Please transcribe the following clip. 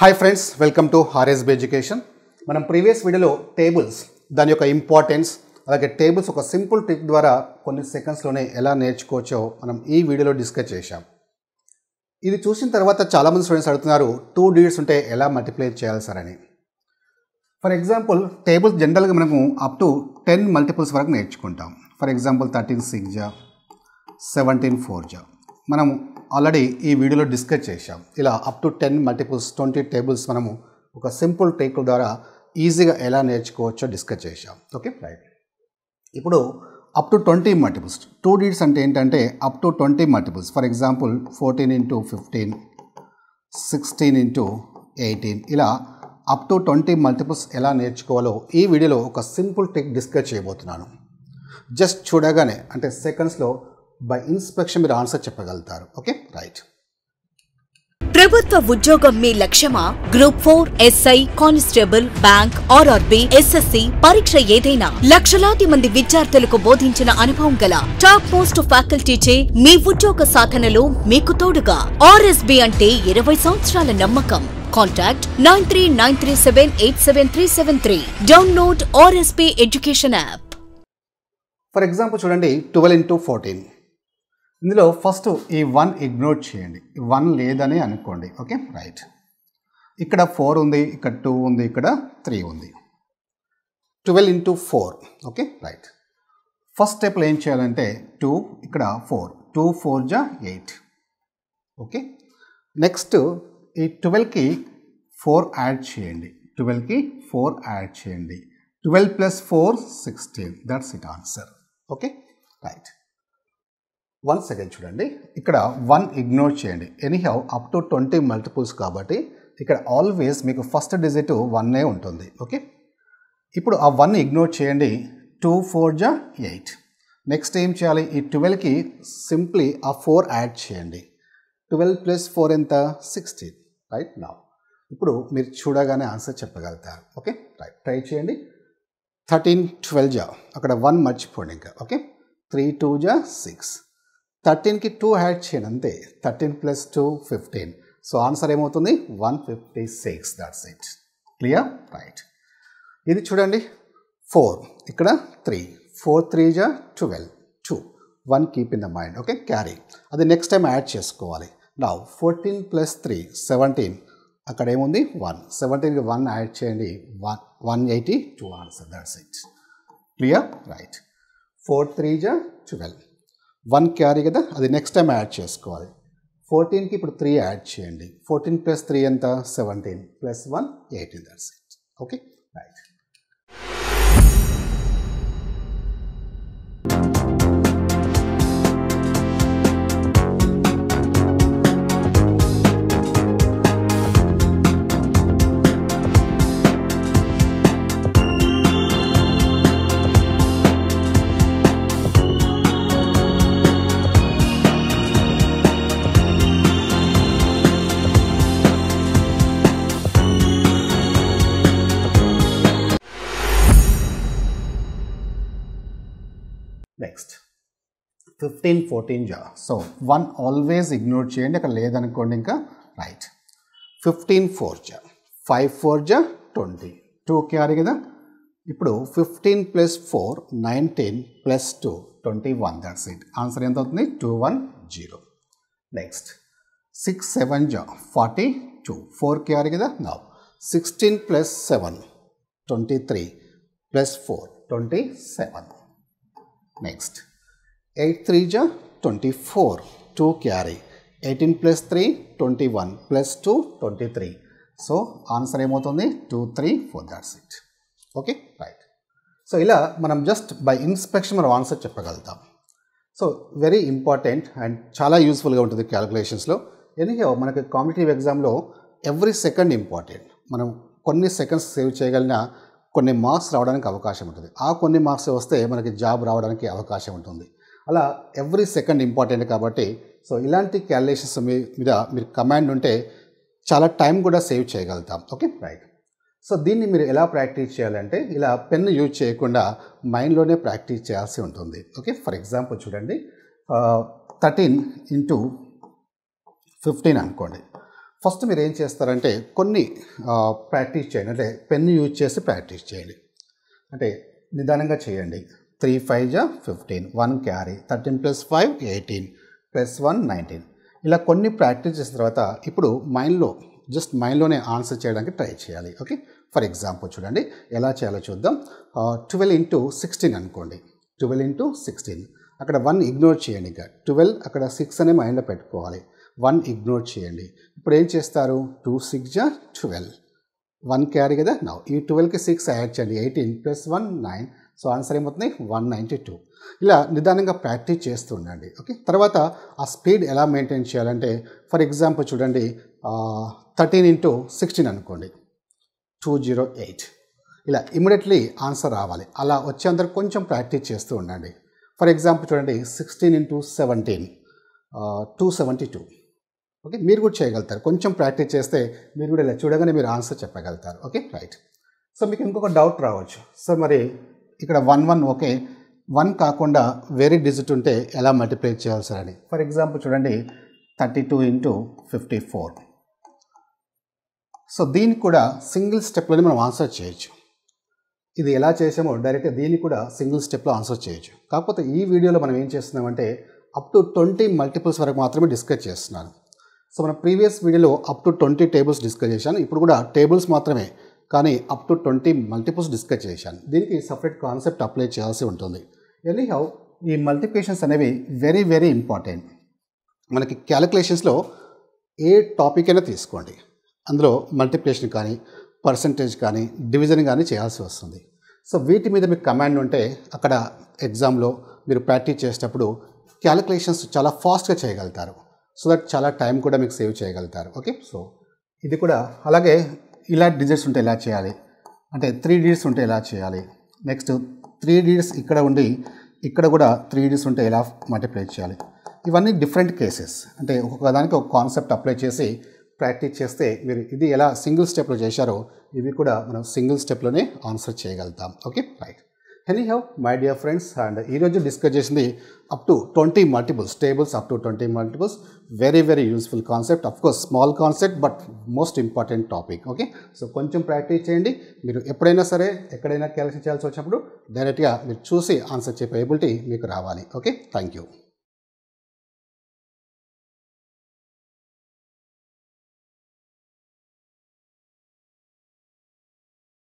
Hi friends welcome to RSB education మనం previous వీడియోలో tables దాని యొక్క ఇంపార్టెన్స్ అలాగే టేబుల్స్ ఒక సింపుల్ ట్రిక్ ద్వారా కొన్ని సెకండ్స్లోనే ఎలా నేర్చుకోవచ్చో మనం ఈ వీడియోలో డిస్కస్ చేశాం ఇది చూసిన తర్వాత చాలామంది స్టూడెంట్స్ అడుగుతున్నారు టూ డిజిట్స్ ఉంటే ఎలా మల్టిప్లై చేయాలి సార్ అని ఫర్ ఎగ్జాంపుల్ టేబుల్స్ జనరల్గా మనము అప్ టు టెన్ మల్టిపుల్స్ వరకు నేర్చుకుంటాం ఫర్ ఎగ్జాంపుల్ థర్టీన్ సిక్స్ జా సెవెంటీన్ ఫోర్ జా మనం ఆల్రెడీ ఈ వీడియోలో డిస్కస్ చేశాం ఇలా up to ten multiples twenty tables మనము ఒక సింపుల్ టేక్ ద్వారా ఈజీగా ఎలా నేర్చుకోవచ్చో డిస్కస్ చేశాం ఓకే రైట్ ఇప్పుడు up to twenty multiples two digits అంటే ఏంటంటే up to twenty multiples for example fourteen into fifteen sixteen into eighteen ఇలా అప్ టు ట్వంటీ మల్టిపుల్స్ ఎలా నేర్చుకోవాలో ఈ వీడియోలో ఒక సింపుల్ టెక్ డిస్కస్ చేయబోతున్నాను జస్ట్ చూడగానే అంటే సెకండ్స్లో బై ఇన్స్పెక్షన్ మీరు ఆన్సర్ చెప్పగలుగుతారు ఓకే రైట్ ప్రభుత్వ ఉద్యోగం మీ లక్ష్యమా group four SI constable bank RRB SSC పరీక్ష ఏదైనా లక్షలాది మంది విద్యార్థులకు బోధించిన అనుభవం గల టాప్ మోస్ట్ ఫ్యాకల్టీచే మీ ఉద్యోగ సాధనలో మీకు తోడుగా ఆర్ఎస్బి అంటే ఇరవై సంవత్సరాల నమ్మకం contact nine three nine three seven eight seven three seven three download RSB education app for example చూడండి ట్వెల్వ్ ఇంటూ ఫోర్టీన్ ఇందులో ఫస్ట్ ఈ వన్ ఇగ్నోర్ చేయండి వన్ లేదని అనుకోండి ఓకే రైట్ ఇక్కడ ఫోర్ ఉంది ఇక్కడ టూ ఉంది ఇక్కడ త్రీ ఉంది twelve into four okay right first స్టెప్లో ఏం చేయాలంటే టూ ఇక్కడ ఫోర్ టూ ఫోర్ జా ఎయిట్ ఓకే నెక్స్ట్ ఈ ట్వెల్వ్కి ఫోర్ యాడ్ చేయండి ట్వెల్వ్కి ఫోర్ యాడ్ చేయండి twelve plus four sixteen that's it answer okay right one second చూడండి ఇక్కడ వన్ ఇగ్నోర్ చేయండి anyhow up to twenty multiples కాబట్టి ఇక్కడ ఆల్వేస్ మీకు ఫస్ట్ డిజిట్ వన్నే ఉంటుంది ఓకే ఇప్పుడు ఆ వన్ ఇగ్నోర్ చేయండి టూ ఫోర్ జా ఎయిట్ నెక్స్ట్ ఏం చేయాలి ఈ ట్వెల్వ్కి సింప్లీ ఆ ఫోర్ యాడ్ చేయండి ట్వెల్వ్ ప్లస్ ఫోర్ ఎంత సిక్స్టీన్ రైట్ నా ఇప్పుడు మీరు చూడగానే ఆన్సర్ చెప్పగలుగుతారు ఓకే రైట్ ట్రై చేయండి థర్టీన్ ట్వెల్వ్ జా అక్కడ వన్ మర్చిపోండి ఇంకా ఓకే త్రీ టూ జా సిక్స్ థర్టీన్కి టూ యాడ్ చేయండి అంతే thirteen plus two fifteen so answer ఏమవుతుంది one fifty six that's it clear right ఇది చూడండి ఫోర్ ఇక్కడ త్రీ ఫోర్ త్రీ జా twelve two one keep in the mind okay carry అది నెక్స్ట్ టైం యాడ్ చేసుకోవాలి నా ఫోర్టీన్ ప్లస్ త్రీ సెవెంటీన్ అక్కడ ఏముంది వన్ సెవెంటీన్కి వన్ యాడ్ చేయండి one one eighty two answer that's it clear right four three జా twelve one carry కదా అది నెక్స్ట్ టైం యాడ్ చేసుకోవాలి ఫోర్టీన్కి ఇప్పుడు త్రీ యాడ్ చేయండి ఫోర్టీన్ ప్లస్ త్రీ ఎంత seventeen plus one eighteen that's it okay right next fifteen fourteen జా so one always ignore చేయండి అక్కడ లేదనుకోండి ఇంకా రైట్ ఫిఫ్టీన్ ఫోర్ జా ఫైవ్ ఫోర్ జా ట్వంటీ టూ క్యారీ కదా ఇప్పుడు fifteen plus four nineteen plus two twenty one that's it answer ఎంత అవుతుంది two one zero next six seven జా ఫార్టీ టూ ఫోర్ క్యారీ కదా నా sixteen plus seven twenty three plus four twenty seven next eight జా twenty four two carry eighteen plus three twenty one plus two twenty three so answer ఏమవుతుంది two three four that's it. Okay right so ఇలా మనం just by inspection మనం answer చెప్పగలుగుతాం so very important and చాలా యూస్ఫుల్గా ఉంటుంది క్యాలిక్యులేషన్స్లో ఎందుకే మనకి కాంపిటేటివ్ ఎగ్జామ్లో ఎవ్రీ సెకండ్ ఇంపార్టెంట్ మనం కొన్ని సెకండ్స్ సేవ్ చేయగలిగిన కొన్ని మార్క్స్ రావడానికి అవకాశం ఉంటుంది ఆ కొన్ని మార్క్స్ వస్తే మనకి జాబ్ రావడానికి అవకాశం ఉంటుంది అలా ఎవ్రీ సెకండ్ ఇంపార్టెంట్ కాబట్టి సో ఇలాంటి క్యాలిక్యులేషన్స్ మీద మీరు కమాండ్ ఉంటే చాలా టైం కూడా సేవ్ చేయగలుగుతాం ఓకే రైట్ సో దీన్ని మీరు ఎలా ప్రాక్టీస్ చేయాలంటే ఇలా పెన్ యూజ్ చేయకుండా మైండ్లోనే ప్రాక్టీస్ చేయాల్సి ఉంటుంది ఓకే ఫర్ ఎగ్జాంపుల్ చూడండి థర్టీన్ ఇంటూ ఫిఫ్టీన్ అనుకోండి ఫస్ట్ మీరు ఏం చేస్తారంటే కొన్ని ప్రాక్టీస్ చేయండి అంటే పెన్ యూజ్ చేసి ప్రాక్టీస్ చేయండి అంటే నిదానంగా చేయండి త్రీ ఫైవ్ జా fifteen one carry thirteen plus five eighteen plus one nineteen ఇలా కొన్ని ప్రాక్టీస్ చేసిన తర్వాత ఇప్పుడు మైండ్లో జస్ట్ మైండ్లోనే ఆన్సర్ చేయడానికి ట్రై చేయాలి ఓకే ఫర్ ఎగ్జాంపుల్ చూడండి ఎలా చేయాలో చూద్దాం ట్వెల్వ్ ఇంటూ సిక్స్టీన్ అనుకోండి ట్వెల్వ్ ఇంటూ సిక్స్టీన్ అక్కడ వన్ ఇగ్నోర్ చేయండి ఇక ట్వెల్వ్ అక్కడ సిక్స్ అనే మైండ్లో పెట్టుకోవాలి వన్ ఇగ్నోర్ చేయండి ఇప్పుడు ఏం చేస్తారు టూ సిక్స్ జా ట్వెల్వ్ వన్ క్యారీ కదా నౌ ఈ ట్వెల్వ్కి సిక్స్ యాడ్ చేయండి eighteen plus one nine so answer ఏమవుతుంది వన్ నైంటీ టూ ఇలా నిదానంగా ప్రాక్టీస్ చేస్తూ ఉండండి ఓకే తర్వాత ఆ స్పీడ్ ఎలా మెయింటైన్ చేయాలంటే ఫర్ ఎగ్జాంపుల్ చూడండి థర్టీన్ ఇంటూ సిక్స్టీన్ అనుకోండి టూ జీరో ఎయిట్ ఇలా ఇమీడియట్లీ ఆన్సర్ రావాలి అలా వచ్చేందరు కొంచెం ప్రాక్టీస్ చేస్తూ ఉండండి ఫర్ ఎగ్జాంపుల్ చూడండి sixteen into seventeen two seventy two okay మీరు కూడా చేయగలుగుతారు కొంచెం ప్రాక్టీస్ చేస్తే మీరు కూడా ఇలా చూడగానే మీరు ఆన్సర్ చెప్పగలుగుతారు ఓకే రైట్ సో మీకు ఇంకొక డౌట్ రావచ్చు సో మరి ఇక్కడ వన్ వన్ ఓకే వన్ కాకుండా వేరే డిజిట్ ఉంటే ఎలా మల్టిప్లై అని ఫర్ ఎగ్జాంపుల్ చూడండి thirty two into fifty four so దీనికి కూడా సింగిల్ స్టెప్లోనే మనం ఆన్సర్ చేయొచ్చు ఇది ఎలా చేసామో డైరెక్ట్గా దీన్ని కూడా సింగిల్ స్టెప్లో ఆన్సర్ చేయొచ్చు కాకపోతే ఈ వీడియోలో మనం ఏం చేస్తున్నామంటే అప్ టు ట్వంటీ మల్టిపుల్స్ వరకు మాత్రమే డిస్కస్ చేస్తున్నాను సో మన ప్రీవియస్ వీడియోలో up to twenty tables discuss చేశాను ఇప్పుడు కూడా టేబుల్స్ మాత్రమే కానీ up to twenty multiples discuss చేశాను దీనికి సపరేట్ కాన్సెప్ట్ అప్లై చేయాల్సి ఉంటుంది ఎనీ హౌ ఈ మల్టిప్లికేషన్స్ అనేవి వెరీ వెరీ ఇంపార్టెంట్ మనకి క్యాలిక్యులేషన్స్లో ఏ టాపిక్ అయినా తీసుకోండి అందులో మల్టిప్లికేషన్ కానీ పర్సంటేజ్ కానీ డివిజన్ కానీ చేయాల్సి వస్తుంది సో వీటి మీద మీకు కమాండ్ ఉంటే అక్కడ ఎగ్జామ్లో మీరు ప్రాక్టీస్ చేసేటప్పుడు క్యాలిక్యులేషన్స్ చాలా ఫాస్ట్గా చేయగలుగుతారు సో దట్ చాలా టైం కూడా మీకు సేవ్ చేయగలుగుతారు ఓకే సో ఇది కూడా అలాగే ఇలా డిజిట్స్ ఉంటే ఎలా చేయాలి అంటే త్రీ డిజిట్స్ ఉంటే ఎలా చేయాలి నెక్స్ట్ త్రీ డిజిట్స్ ఇక్కడ ఉండి ఇక్కడ కూడా త్రీ డిజిట్స్ ఉంటే ఎలా మల్టిప్లై చేయాలి ఇవన్నీ డిఫరెంట్ కేసెస్ అంటే ఒక్కొక్క దానికి ఒక కాన్సెప్ట్ అప్లై చేసి ప్రాక్టీస్ చేస్తే మీరు ఇది ఎలా సింగిల్ స్టెప్లో చేశారో ఇవి కూడా మనం సింగిల్ స్టెప్లోనే ఆన్సర్ చేయగలుగుతాం okay right anyhow my dear friends and ఈరోజు డిస్కస్ చేసింది up to twenty multiples tables up to twenty multiples very very useful concept of course small concept but most important topic okay so కొంచెం practice చేయండి మీరు ఎప్పుడైనా సరే ఎక్కడైనా calculate చేయాల్సి వచ్చినప్పుడు డైరెక్ట్గా మీరు చూసి ఆన్సర్ చెప్పే ఎబిలిటీ మీకు రావాలి ఓకే థ్యాంక్ యూ